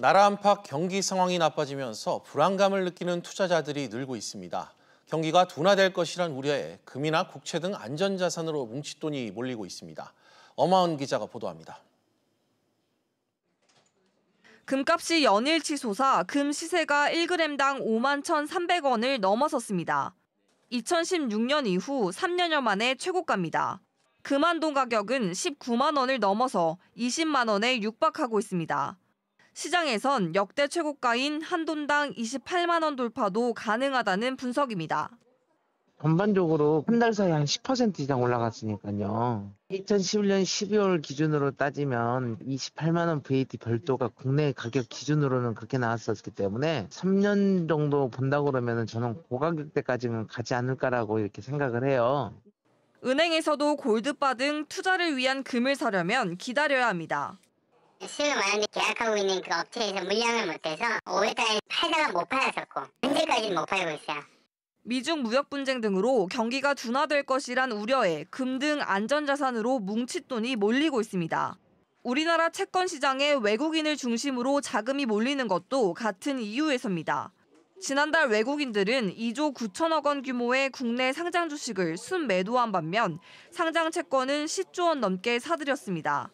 나라 안팎 경기 상황이 나빠지면서 불안감을 느끼는 투자자들이 늘고 있습니다. 경기가 둔화될 것이란 우려에 금이나 국채 등 안전자산으로 뭉칫돈이 몰리고 있습니다. 어마은 기자가 보도합니다. 금값이 연일 치솟아 금 시세가 1g당 5만 1,300원을 넘어섰습니다. 2016년 이후 3년여 만에 최고가입니다. 금한돈 가격은 19만 원을 넘어서 20만 원에 육박하고 있습니다. 시장에선 역대 최고가인 한 돈당 28만 원 돌파도 가능하다는 분석입니다. 전반적으로 한 달 사이 한10% 이상 올라갔으니까요. 2011년 12월 기준으로 따지면 28만원 VAT 별도가 국내 가격 기준으로는 그렇게 나왔었기 때문에 3년 정도 본다 그러면 저는 고가격대까지는 가지 않을까라고 이렇게 생각을 해요. 은행에서도 골드바 등 투자를 위한 금을 사려면 기다려야 합니다. 수요 많은데 계약하고 있는 그 업체에서 물량을 못해서 5월달에 팔다가 못 팔았었고 현재까지는 못 팔고 있어요. 미중 무역 분쟁 등으로 경기가 둔화될 것이란 우려에 금 등 안전자산으로 뭉칫돈이 몰리고 있습니다. 우리나라 채권 시장에 외국인을 중심으로 자금이 몰리는 것도 같은 이유에서입니다. 지난달 외국인들은 2조 9천억 원 규모의 국내 상장 주식을 순매도한 반면 상장 채권은 10조 원 넘게 사들였습니다.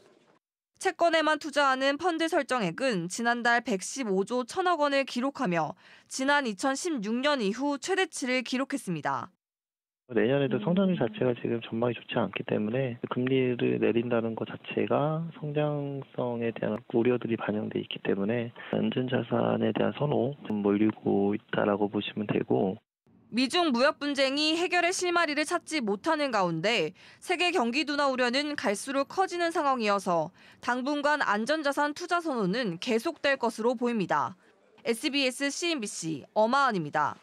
채권에만 투자하는 펀드 설정액은 지난달 115조 1천억 원을 기록하며 지난 2016년 이후 최대치를 기록했습니다. 내년에도 음. 성장률 자체가 지금 전망이 좋지 않기 때문에 금리를 내린다는 것 자체가 성장성에 대한 우려들이 반영돼 있기 때문에 안전자산에 대한 선호 좀 몰리고 있다라고 보시면 되고 미중 무역 분쟁이 해결의 실마리를 찾지 못하는 가운데 세계 경기 둔화 우려는 갈수록 커지는 상황이어서 당분간 안전자산 투자 선호는 계속될 것으로 보입니다. SBS CNBC 엄하은입니다.